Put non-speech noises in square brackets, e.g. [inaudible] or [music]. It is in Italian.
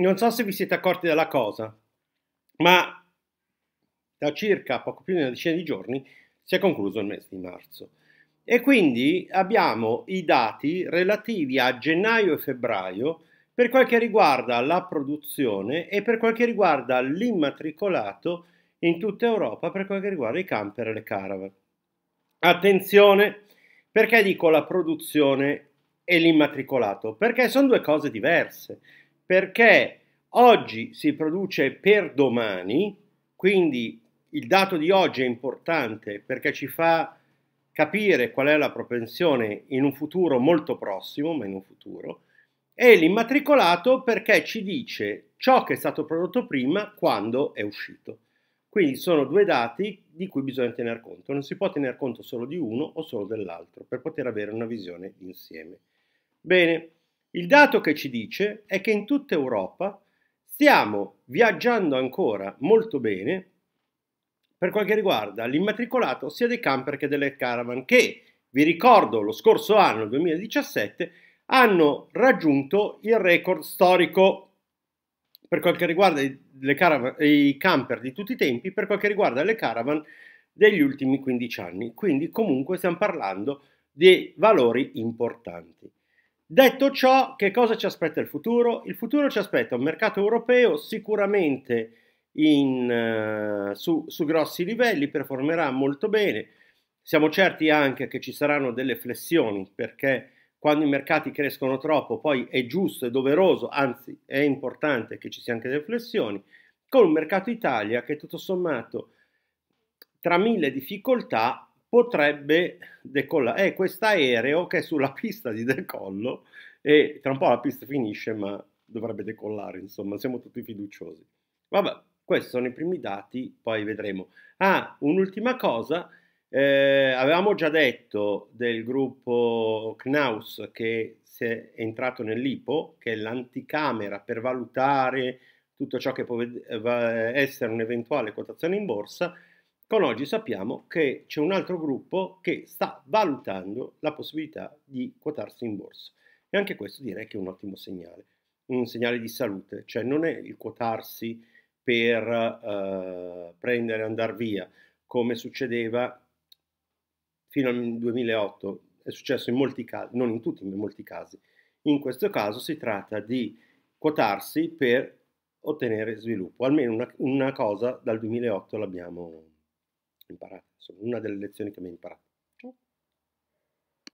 non so se vi siete accorti della cosa, ma da circa poco più di una decina di giorni si è concluso il mese di marzo e quindi abbiamo i dati relativi a gennaio e febbraio per quel che riguarda la produzione e per quel che riguarda l'immatricolato in tutta Europa per quel che riguarda i camper e le caravan. Attenzione, perché dico la produzione e l'immatricolato? Perché sono due cose diverse perché oggi si produce per domani, quindi il dato di oggi è importante perché ci fa capire qual è la propensione in un futuro molto prossimo, ma in un futuro, e l'immatricolato perché ci dice ciò che è stato prodotto prima quando è uscito. Quindi sono due dati di cui bisogna tener conto, non si può tener conto solo di uno o solo dell'altro per poter avere una visione insieme. Bene. Il dato che ci dice è che in tutta Europa stiamo viaggiando ancora molto bene per quel che riguarda l'immatricolato sia dei camper che delle caravan che, vi ricordo, lo scorso anno, 2017, hanno raggiunto il record storico per quel che riguarda i, caravan, i camper di tutti i tempi, per quel che riguarda le caravan degli ultimi 15 anni. Quindi comunque stiamo parlando di valori importanti. Detto ciò, che cosa ci aspetta il futuro? Il futuro ci aspetta un mercato europeo sicuramente in, eh, su, su grossi livelli, performerà molto bene. Siamo certi anche che ci saranno delle flessioni perché quando i mercati crescono troppo poi è giusto e doveroso, anzi è importante che ci siano anche delle flessioni, con un mercato Italia che tutto sommato tra mille difficoltà potrebbe decollare. Eh, è questo aereo che è sulla [laughs] pista di decollo e tra un po' la pista finisce, ma dovrebbe decollare, insomma, siamo tutti fiduciosi. Vabbè, questi sono i primi dati, poi vedremo. Ah, un'ultima cosa, eh, avevamo già detto del gruppo Knaus che si è entrato nell'IPO, che è l'anticamera per valutare tutto ciò che può essere un'eventuale quotazione in borsa con oggi sappiamo che c'è un altro gruppo che sta valutando la possibilità di quotarsi in borsa e anche questo direi che è un ottimo segnale, un segnale di salute, cioè non è il quotarsi per eh, prendere e andare via come succedeva fino al 2008, è successo in molti casi, non in tutti, ma in molti casi. In questo caso si tratta di quotarsi per ottenere sviluppo, almeno una, una cosa dal 2008 l'abbiamo imparate, sono una delle lezioni che mi ha imparato.